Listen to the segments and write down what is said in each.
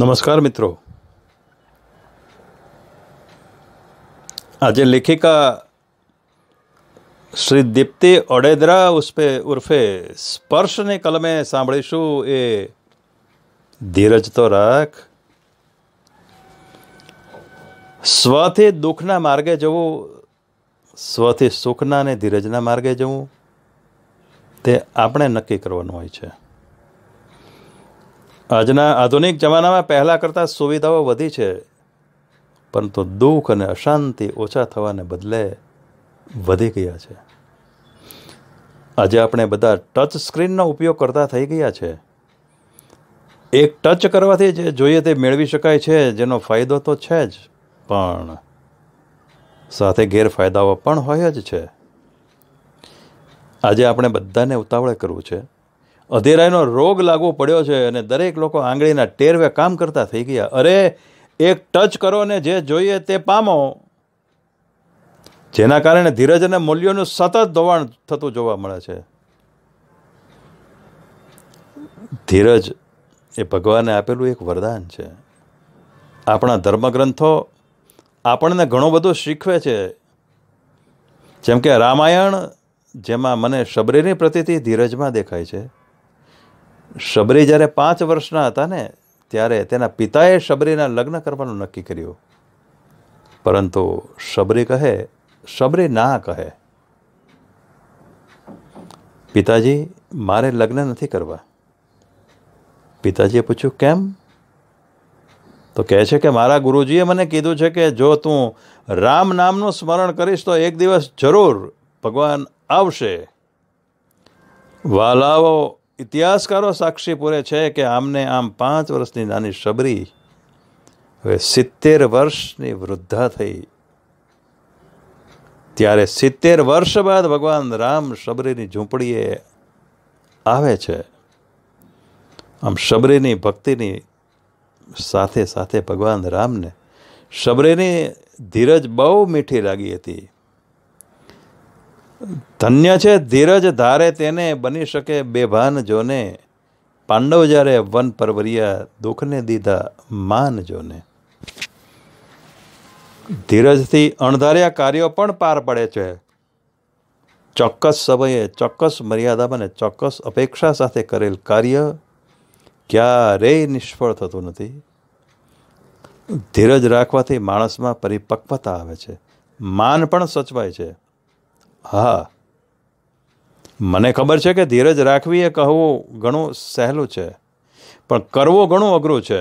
નમસ્કાર મિત્રો આજે લેખિકા શ્રી દીપ્તિ અડેદરા ઉર્ફે ઉર્ફે સ્પર્શની કલમે સાંભળીશું એ ધીરજ તો રાખ સ્વથી દુઃખના માર્ગે જવું સ્વથી સુખના અને ધીરજના માર્ગે જવું તે આપણે નક્કી કરવાનું હોય છે આજના આધુનિક જમાનામાં પહેલાં કરતાં સુવિધાઓ વધી છે પરંતુ દુઃખ અને અશાંતિ ઓછા થવાને બદલે વધી ગયા છે આજે આપણે બધા ટચ સ્ક્રીનનો ઉપયોગ કરતા થઈ ગયા છે એક ટચ કરવાથી જે જોઈએ તે મેળવી શકાય છે જેનો ફાયદો તો છે જ પણ સાથે ગેરફાયદાઓ પણ હોય જ છે આજે આપણે બધાને ઉતાવળે કરવું છે અધેરાયનો રોગ લાગવો પડ્યો છે અને દરેક લોકો આંગળીના ટેરવે કામ કરતા થઈ ગયા અરે એક ટચ કરો ને જે જોઈએ તે પામો જેના કારણે ધીરજ અને મૂલ્યોનું સતત ધોવાણ થતું જોવા મળે છે ધીરજ એ ભગવાને આપેલું એક વરદાન છે આપણા ધર્મગ્રંથો આપણને ઘણું બધું શીખવે છે જેમ કે રામાયણ જેમાં મને શબરીની પ્રતિતિ ધીરજમાં દેખાય છે શબરી જ્યારે પાંચ વર્ષના હતા ને ત્યારે તેના પિતાએ શબરીના લગ્ન કરવાનું નક્કી કર્યું પરંતુ શબરી કહે શબરી ના કહે પિતાજી મારે લગ્ન નથી કરવા પિતાજીએ પૂછ્યું કેમ તો કહે છે કે મારા ગુરુજીએ મને કીધું છે કે જો તું રામ નામનું સ્મરણ કરીશ તો એક દિવસ જરૂર ભગવાન આવશે વાલાઓ ઇતિહાસકારો સાક્ષી પૂરે છે કે આમને આમ પાંચ વર્ષની નાની શબરી હવે સિત્તેર વર્ષની વૃદ્ધા થઈ ત્યારે સિત્તેર વર્ષ બાદ ભગવાન રામ શબરીની ઝૂંપડીએ આવે છે આમ શબરીની ભક્તિની સાથે સાથે ભગવાન રામને શબરીની ધીરજ બહુ મીઠી લાગી હતી ધન્ય છે ધીરજ ધારે તેને બની શકે બેભાન જોને પાંડવ જ્યારે વન પરવરિયા દુઃખને દીધા માન જોને ધીરજથી અણધાર્યા કાર્યો પણ પાર પડે છે ચોક્કસ સમયે ચોક્કસ મર્યાદામાં અને ચોક્કસ અપેક્ષા સાથે કરેલ કાર્ય ક્યારેય નિષ્ફળ થતું નથી ધીરજ રાખવાથી માણસમાં પરિપક્વતા આવે છે માન પણ સચવાય છે હા મને ખબર છે કે ધીરજ રાખવી એ કહેવું ઘણું સહેલું છે પણ કરવો ઘણું અઘરું છે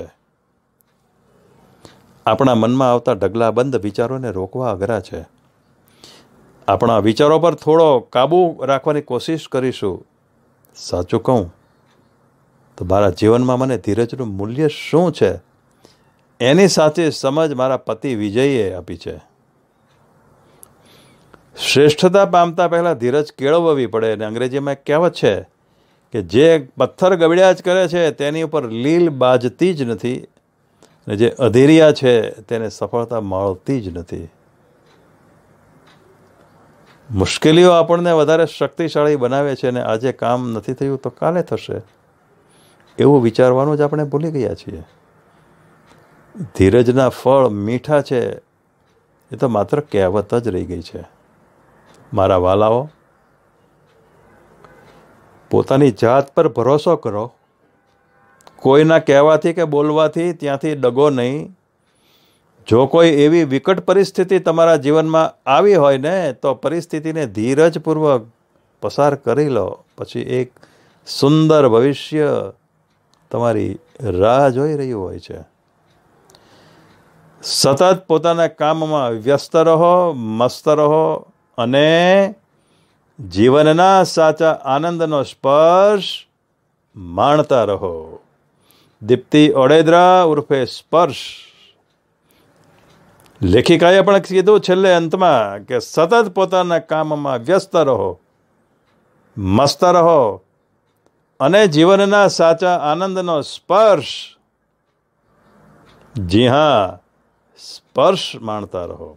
આપણા મનમાં આવતા ઢગલાબંધ વિચારોને રોકવા અઘરા છે આપણા વિચારો પર થોડો કાબુ રાખવાની કોશિશ કરીશું સાચું કહું તો મારા જીવનમાં મને ધીરજનું મૂલ્ય શું છે એની સાચી સમજ મારા પતિ વિજયે આપી છે શ્રેષ્ઠતા પામતા પહેલાં ધીરજ કેળવવી પડે અને અંગ્રેજીમાં એક કહેવત છે કે જે પથ્થર ગબડ્યા જ કરે છે તેની ઉપર લીલ બાજતી જ નથી અને જે અધીરિયા છે તેને સફળતા મળતી જ નથી મુશ્કેલીઓ આપણને વધારે શક્તિશાળી બનાવે છે અને આજે કામ નથી થયું તો કાલે થશે એવું વિચારવાનું જ આપણે ભૂલી ગયા છીએ ધીરજના ફળ મીઠા છે એ તો માત્ર કહેવત જ રહી ગઈ છે મારા વાલાઓ પોતાની જાત પર ભરોસો કરો કોઈના કહેવાથી કે બોલવાથી ત્યાંથી ડગો નહીં જો કોઈ એવી વિકટ પરિસ્થિતિ તમારા જીવનમાં આવી હોય ને તો પરિસ્થિતિને ધીરજપૂર્વક પસાર કરી લો પછી એક સુંદર ભવિષ્ય તમારી રાહ જોઈ રહ્યું હોય છે સતત પોતાના કામમાં વ્યસ્ત રહો મસ્ત રહો અને જીવનના સાચા આનંદનો સ્પર્શ માણતા રહો દીપ્તિ ઓડેદ્રા ઉર્ફે સ્પર્શ લેખિકાએ પણ કીધું છેલ્લે અંતમાં કે સતત પોતાના કામમાં વ્યસ્ત રહો મસ્ત રહો અને જીવનના સાચા આનંદનો સ્પર્શ જી હા સ્પર્શ માણતા રહો